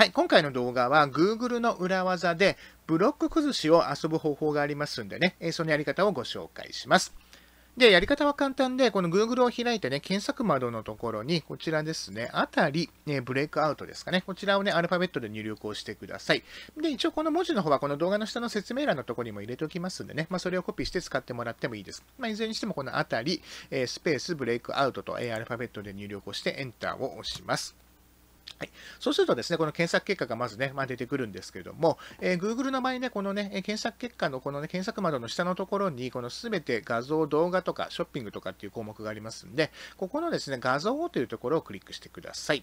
はい、今回の動画は Google の裏技でブロック崩しを遊ぶ方法がありますんでね、そのやり方をご紹介します。で、やり方は簡単で、この Google を開いてね、検索窓のところに、こちらですね、あたり、ね、ブレイクアウトですかね、こちらをね、アルファベットで入力をしてください。で、一応この文字の方は、この動画の下の説明欄のところにも入れておきますんでね、まあ、それをコピーして使ってもらってもいいです。まあ、いずれにしても、このあたり、えスペース、ブレイクアウトと、えアルファベットで入力をして、エンターを押します。はい、そうするとですね、この検索結果がまずね、まあ、出てくるんですけれども、えー、Google の場合ね、このね、検索結果のこのね、検索窓の下のところに、このすべて画像、動画とか、ショッピングとかっていう項目がありますんで、ここのですね、画像をというところをクリックしてください。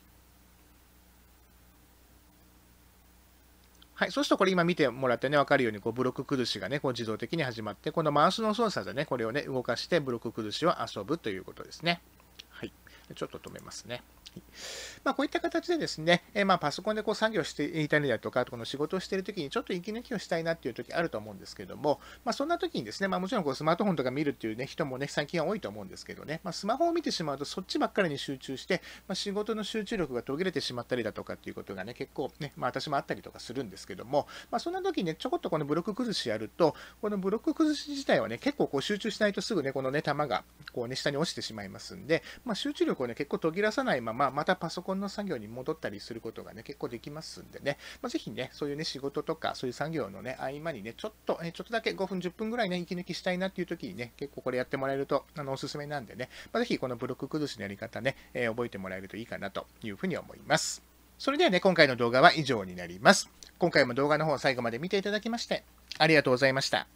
はい。そうすると、これ今見てもらってね、わかるように、こう、ブロック崩しがね、こう自動的に始まって、このマウスの操作でね、これをね、動かして、ブロック崩しを遊ぶということですね。はい。ちょっと止めますね。まあ、こういった形でですね、えー、まパソコンでこう作業していたりだとか、この仕事をしているときにちょっと息抜きをしたいなっていう時あると思うんですけども、まあ、そんな時にですね、まあ、もちろんこうスマートフォンとか見るっていう、ね、人もね、最近は多いと思うんですけどね、まスマホを見てしまうとそっちばっかりに集中して、ま仕事の集中力が途切れてしまったりだとかっていうことがね、結構ね、ま私もあったりとかするんですけども、まそんな時にね、ちょこっとこのブロック崩しやると、このブロック崩し自体はね、結構こう集中しないとすぐね、このね、球がこうね、下に落ちてしまいますんで、ま集中力をね、結構途切らさないまままあ、またパソコンの作業に戻ったりすることがね、結構できますんでね、まあ、ぜひね、そういうね、仕事とか、そういう作業のね、合間にね、ちょっと、えちょっとだけ5分、10分ぐらいね、息抜きしたいなっていう時にね、結構これやってもらえると、あの、おすすめなんでね、まあ、ぜひこのブロック崩しのやり方ね、えー、覚えてもらえるといいかなというふうに思います。それではね、今回の動画は以上になります。今回も動画の方最後まで見ていただきまして、ありがとうございました。